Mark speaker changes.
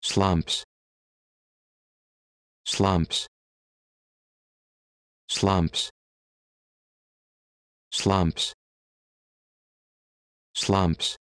Speaker 1: slumps slumps slumps slumps slumps